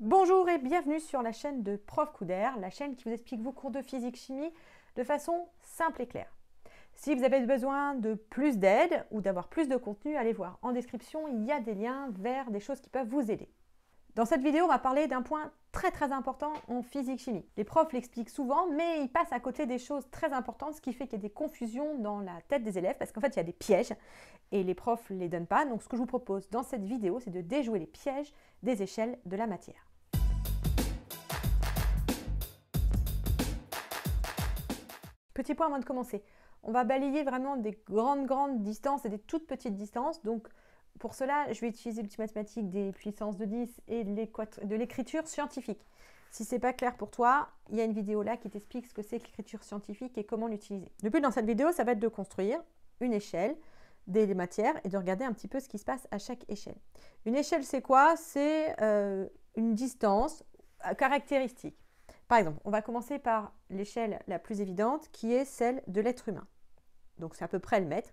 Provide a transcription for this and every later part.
Bonjour et bienvenue sur la chaîne de Prof Couder, la chaîne qui vous explique vos cours de physique chimie de façon simple et claire. Si vous avez besoin de plus d'aide ou d'avoir plus de contenu, allez voir en description, il y a des liens vers des choses qui peuvent vous aider. Dans cette vidéo, on va parler d'un point très très important en physique chimie. Les profs l'expliquent souvent, mais ils passent à côté des choses très importantes, ce qui fait qu'il y a des confusions dans la tête des élèves, parce qu'en fait, il y a des pièges et les profs ne les donnent pas. Donc, ce que je vous propose dans cette vidéo, c'est de déjouer les pièges des échelles de la matière. Petit point avant de commencer. On va balayer vraiment des grandes, grandes distances et des toutes petites distances. Donc, pour cela, je vais utiliser l'outil mathématique des puissances de 10 et de l'écriture scientifique. Si ce n'est pas clair pour toi, il y a une vidéo là qui t'explique ce que c'est que l'écriture scientifique et comment l'utiliser. Le but dans cette vidéo, ça va être de construire une échelle des matières et de regarder un petit peu ce qui se passe à chaque échelle. Une échelle, c'est quoi C'est euh, une distance caractéristique. Par exemple, on va commencer par l'échelle la plus évidente qui est celle de l'être humain. Donc c'est à peu près le mètre.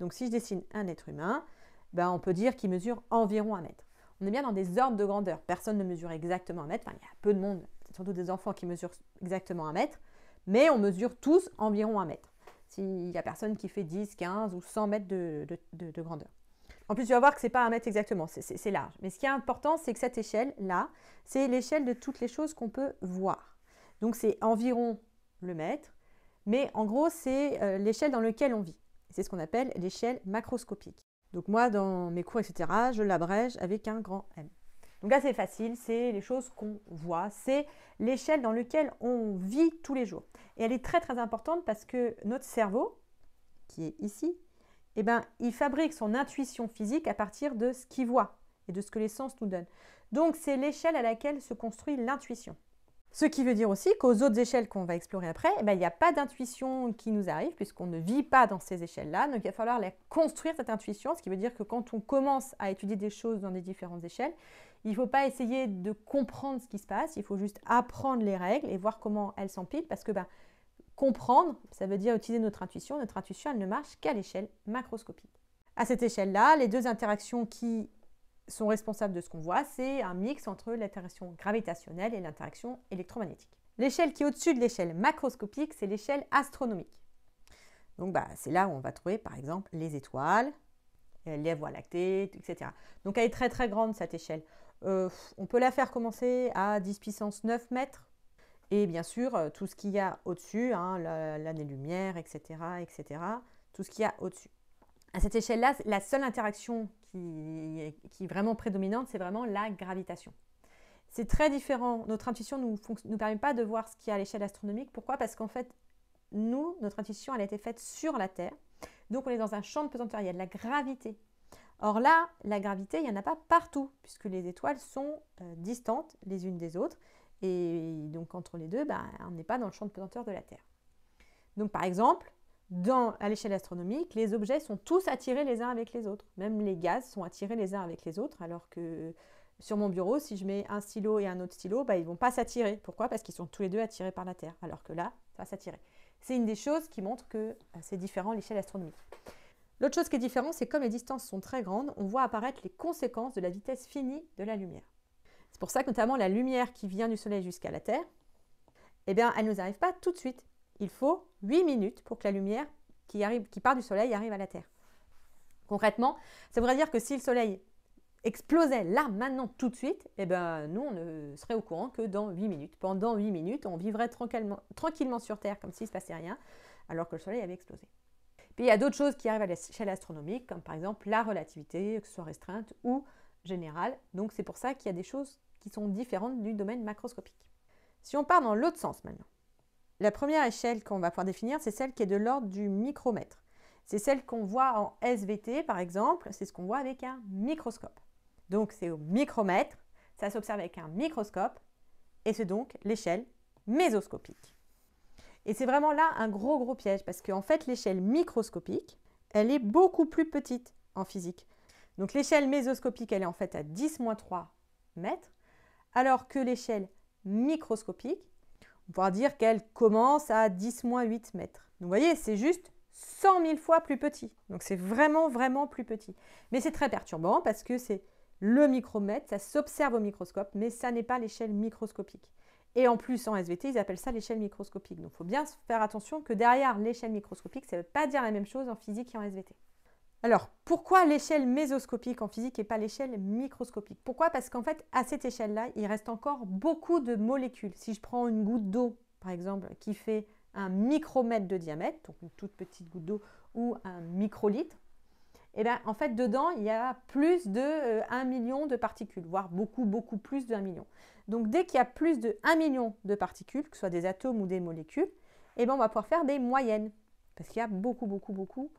Donc si je dessine un être humain, ben, on peut dire qu'il mesure environ un mètre. On est bien dans des ordres de grandeur. Personne ne mesure exactement un mètre. il y a peu de monde, surtout des enfants qui mesurent exactement un mètre. Mais on mesure tous environ un mètre. S'il n'y a personne qui fait 10, 15 ou 100 mètres de, de grandeur. En plus, tu vas voir que ce n'est pas un mètre exactement, c'est large. Mais ce qui est important, c'est que cette échelle-là, c'est l'échelle de toutes les choses qu'on peut voir. Donc c'est environ le mètre, mais en gros c'est euh, l'échelle dans laquelle on vit. C'est ce qu'on appelle l'échelle macroscopique. Donc moi dans mes cours, etc., je l'abrège avec un grand M. Donc là c'est facile, c'est les choses qu'on voit, c'est l'échelle dans laquelle on vit tous les jours. Et elle est très très importante parce que notre cerveau, qui est ici, eh ben, il fabrique son intuition physique à partir de ce qu'il voit et de ce que les sens nous donnent. Donc c'est l'échelle à laquelle se construit l'intuition. Ce qui veut dire aussi qu'aux autres échelles qu'on va explorer après, eh ben, il n'y a pas d'intuition qui nous arrive puisqu'on ne vit pas dans ces échelles-là. Donc il va falloir la construire, cette intuition, ce qui veut dire que quand on commence à étudier des choses dans des différentes échelles, il ne faut pas essayer de comprendre ce qui se passe, il faut juste apprendre les règles et voir comment elles s'empilent parce que ben, comprendre, ça veut dire utiliser notre intuition. Notre intuition, elle ne marche qu'à l'échelle macroscopique. À cette échelle-là, les deux interactions qui sont responsables de ce qu'on voit, c'est un mix entre l'interaction gravitationnelle et l'interaction électromagnétique. L'échelle qui est au-dessus de l'échelle macroscopique, c'est l'échelle astronomique. Donc bah, c'est là où on va trouver par exemple les étoiles, euh, les voies lactées, etc. Donc elle est très très grande cette échelle. Euh, on peut la faire commencer à 10 puissance 9 mètres. Et bien sûr, euh, tout ce qu'il y a au-dessus, hein, l'année-lumière, etc., etc., tout ce qu'il y a au-dessus. À cette échelle-là, la seule interaction qui est, vraiment prédominante, c'est vraiment la gravitation. C'est très différent. Notre intuition ne nous, permet pas de voir ce qu'il y a à l'échelle astronomique. Pourquoi Parce qu'en fait, nous, notre intuition, elle a été faite sur la Terre. Donc, on est dans un champ de pesanteur. Il y a de la gravité. Or là, la gravité, il n'y en a pas partout, puisque les étoiles sont euh, distantes les unes des autres. Et donc, entre les deux, ben, on n'est pas dans le champ de pesanteur de la Terre. Donc, par exemple, à l'échelle astronomique, les objets sont tous attirés les uns avec les autres. Même les gaz sont attirés les uns avec les autres, alors que sur mon bureau, si je mets un stylo et un autre stylo, bah, ils ne vont pas s'attirer. Pourquoi Parce qu'ils sont tous les deux attirés par la Terre, alors que là, ça va s'attirer. C'est une des choses qui montre que euh, c'est différent à l'échelle astronomique. L'autre chose qui est différente, c'est comme les distances sont très grandes, on voit apparaître les conséquences de la vitesse finie de la lumière. C'est pour ça que notamment la lumière qui vient du Soleil jusqu'à la Terre, eh bien, elle ne nous arrive pas tout de suite il faut 8 minutes pour que la lumière qui, part du Soleil arrive à la Terre. Concrètement, ça voudrait dire que si le Soleil explosait là, maintenant, tout de suite, eh ben, nous, on ne serait au courant que dans 8 minutes. Pendant 8 minutes, on vivrait tranquillement, tranquillement sur Terre comme s'il ne se passait rien, alors que le Soleil avait explosé. Puis il y a d'autres choses qui arrivent à l'échelle astronomique, comme par exemple la relativité, que ce soit restreinte ou générale. Donc c'est pour ça qu'il y a des choses qui sont différentes du domaine macroscopique. Si on part dans l'autre sens maintenant, la première échelle qu'on va pouvoir définir, c'est celle qui est de l'ordre du micromètre. C'est celle qu'on voit en SVT, par exemple, c'est ce qu'on voit avec un microscope. Donc c'est au micromètre, ça s'observe avec un microscope, et c'est donc l'échelle mésoscopique. Et c'est vraiment là un gros gros piège, parce qu'en fait l'échelle microscopique, elle est beaucoup plus petite en physique. Donc l'échelle mésoscopique, elle est en fait à 10-3 mètres, alors que l'échelle microscopique, on dire qu'elle commence à 10-8 mètres. vous voyez, c'est juste 100 000 fois plus petit. Donc c'est vraiment, vraiment plus petit. Mais c'est très perturbant parce que c'est le micromètre, ça s'observe au microscope, mais ça n'est pas l'échelle microscopique. Et en plus, en SVT, ils appellent ça l'échelle microscopique. Donc il faut bien faire attention que derrière l'échelle microscopique, ça ne veut pas dire la même chose en physique qu'en en SVT. Alors, pourquoi l'échelle mésoscopique en physique et pas l'échelle microscopique Pourquoi Parce qu'en fait, à cette échelle-là, il reste encore beaucoup de molécules. Si je prends une goutte d'eau, par exemple, qui fait un micromètre de diamètre, donc une toute petite goutte d'eau, ou un microlitre, et eh bien, en fait, dedans, il y a plus de 1 euh, million de particules, voire beaucoup, beaucoup plus de million. Donc, dès qu'il y a plus de 1 million de particules, que ce soit des atomes ou des molécules, eh bien, on va pouvoir faire des moyennes, parce qu'il y a beaucoup, beaucoup, beaucoup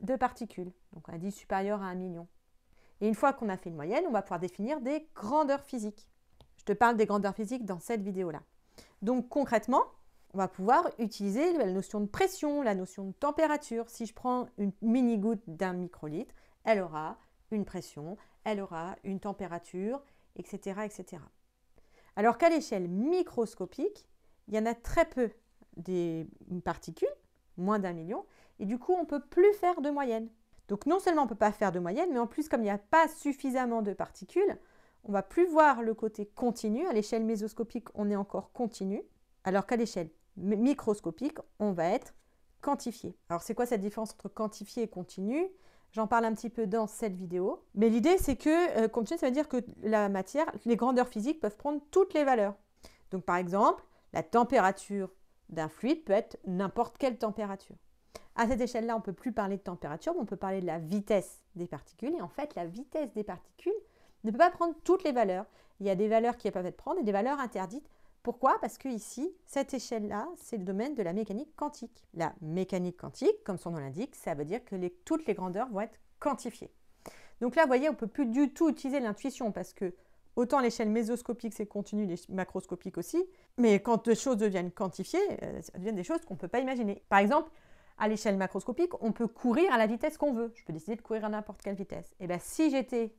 de particules, donc dit supérieur à 1 million. Et une fois qu'on a fait une moyenne, on va pouvoir définir des grandeurs physiques. Je te parle des grandeurs physiques dans cette vidéo-là. Donc concrètement, on va pouvoir utiliser la notion de pression, la notion de température. Si je prends une mini-goutte d'un microlitre, elle aura une pression, elle aura une température, etc. etc. Alors qu'à l'échelle microscopique, il y en a très peu des particules moins d'un million. Et du coup, on ne peut plus faire de moyenne. Donc non seulement on ne peut pas faire de moyenne, mais en plus, comme il n'y a pas suffisamment de particules, on ne va plus voir le côté continu. À l'échelle mésoscopique, on est encore continu, alors qu'à l'échelle microscopique, on va être quantifié. Alors c'est quoi cette différence entre quantifié et continu J'en parle un petit peu dans cette vidéo. Mais l'idée, c'est que euh, continu, ça veut dire que la matière, les grandeurs physiques peuvent prendre toutes les valeurs. Donc par exemple, la température d'un fluide peut être n'importe quelle température. À cette échelle-là, on ne peut plus parler de température, mais on peut parler de la vitesse des particules. Et en fait, la vitesse des particules ne peut pas prendre toutes les valeurs. Il y a des valeurs qui peuvent être prises et des valeurs interdites. Pourquoi Parce que ici, cette échelle-là, c'est le domaine de la mécanique quantique. La mécanique quantique, comme son nom l'indique, ça veut dire que toutes les grandeurs vont être quantifiées. Donc là, vous voyez, on ne peut plus du tout utiliser l'intuition parce que Autant à l'échelle mésoscopique, c'est continu, l'échelle macroscopique aussi. Mais quand des choses deviennent quantifiées, euh, ça deviennent des choses qu'on ne peut pas imaginer. Par exemple, à l'échelle macroscopique, on peut courir à la vitesse qu'on veut. Je peux décider de courir à n'importe quelle vitesse. Et eh bien, si j'étais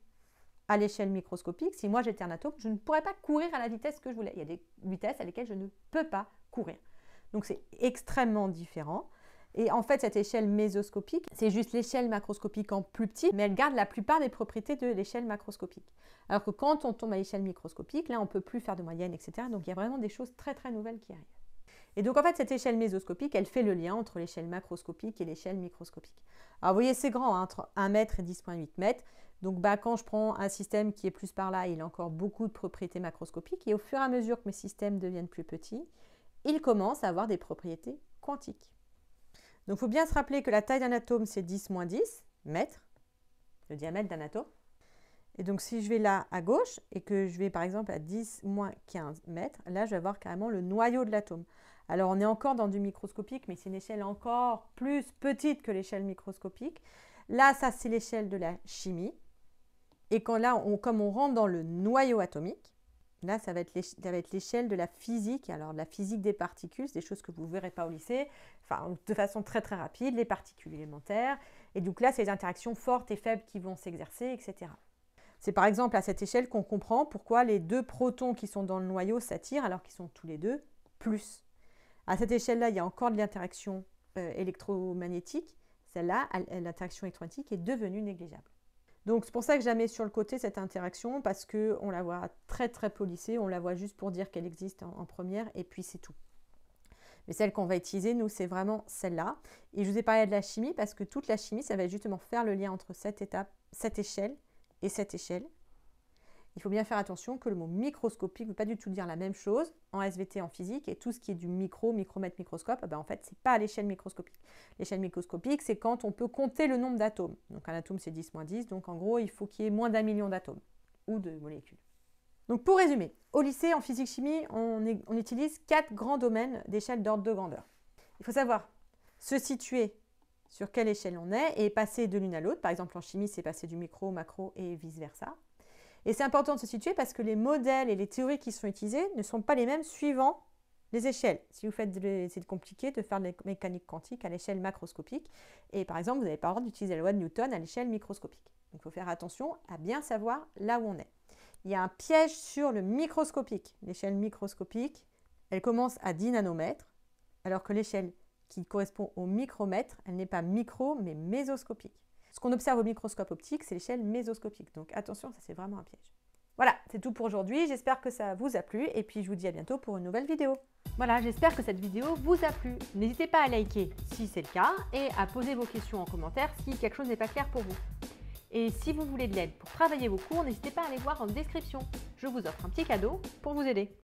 à l'échelle microscopique, si moi j'étais un atome, je ne pourrais pas courir à la vitesse que je voulais. Il y a des vitesses à lesquelles je ne peux pas courir. Donc, c'est extrêmement différent. Et en fait, cette échelle mésoscopique, c'est juste l'échelle macroscopique en plus petit, mais elle garde la plupart des propriétés de l'échelle macroscopique. Alors que quand on tombe à l'échelle microscopique, là, on ne peut plus faire de moyenne, etc. Donc il y a vraiment des choses très très nouvelles qui arrivent. Et donc en fait, cette échelle mésoscopique, elle fait le lien entre l'échelle macroscopique et l'échelle microscopique. Alors vous voyez, c'est grand, hein, entre 1 mètre et 10,8 mètres. Donc bah, quand je prends un système qui est plus par là, il a encore beaucoup de propriétés macroscopiques. Et au fur et à mesure que mes systèmes deviennent plus petits, ils commencent à avoir des propriétés quantiques. Donc, il faut bien se rappeler que la taille d'un atome, c'est 10 moins 10 mètres, le diamètre d'un atome. Et donc, si je vais là à gauche et que je vais par exemple à 10 moins 15 mètres, là, je vais avoir carrément le noyau de l'atome. Alors, on est encore dans du microscopique, mais c'est une échelle encore plus petite que l'échelle microscopique. Là, ça, c'est l'échelle de la chimie. Et quand là, comme on rentre dans le noyau atomique, Là, ça va être l'échelle de la physique, alors de la physique des particules, des choses que vous ne verrez pas au lycée, enfin de façon très très rapide, les particules élémentaires. Et donc là, c'est les interactions fortes et faibles qui vont s'exercer, etc. C'est par exemple à cette échelle qu'on comprend pourquoi les deux protons qui sont dans le noyau s'attirent alors qu'ils sont tous les deux plus. À cette échelle-là, il y a encore de l'interaction euh, électromagnétique. Celle-là, l'interaction électromagnétique est devenue négligeable. Donc c'est pour ça que jamais sur le côté cette interaction parce que on la voit très très polissée, on la voit juste pour dire qu'elle existe en, en première et puis c'est tout. Mais celle qu'on va utiliser, nous, c'est vraiment celle-là. Et je vous ai parlé de la chimie parce que toute la chimie, ça va justement faire le lien entre cette étape, cette échelle et cette échelle il faut bien faire attention que le mot microscopique ne veut pas du tout dire la même chose en SVT, en physique, et tout ce qui est du micro, micromètre, microscope, ah ben, en fait, n'est pas à l'échelle microscopique. L'échelle microscopique, c'est quand on peut compter le nombre d'atomes. Donc un atome, c'est 10 moins 10, donc en gros, il faut qu'il y ait moins d'un million d'atomes ou de molécules. Donc pour résumer, au lycée, en physique-chimie, on, on utilise quatre grands domaines d'échelle d'ordre de grandeur. Il faut savoir se situer sur quelle échelle on est et passer de l'une à l'autre. Par exemple, en chimie, c'est passer du micro au macro et vice-versa. Et c'est important de se situer parce que les modèles et les théories qui sont utilisées ne sont pas les mêmes suivant les échelles. Si vous faites, c'est compliqué de faire de la mécanique quantique à l'échelle macroscopique. Et par exemple, vous n'avez pas le droit d'utiliser la loi de Newton à l'échelle microscopique. Donc il faut faire attention à bien savoir là où on est. Il y a un piège sur le microscopique. L'échelle microscopique, elle commence à 10 nanomètres, alors que l'échelle qui correspond au micromètre, elle n'est pas micro, mais mésoscopique. Ce qu'on observe au microscope optique, c'est l'échelle mésoscopique. Donc attention, ça c'est vraiment un piège. Voilà, c'est tout pour aujourd'hui. J'espère que ça vous a plu et puis je vous dis à bientôt pour une nouvelle vidéo. Voilà, j'espère que cette vidéo vous a plu. N'hésitez pas à liker si c'est le cas et à poser vos questions en commentaire si quelque chose n'est pas clair pour vous. Et si vous voulez de l'aide pour travailler vos cours, n'hésitez pas à aller voir en description. Je vous offre un petit cadeau pour vous aider.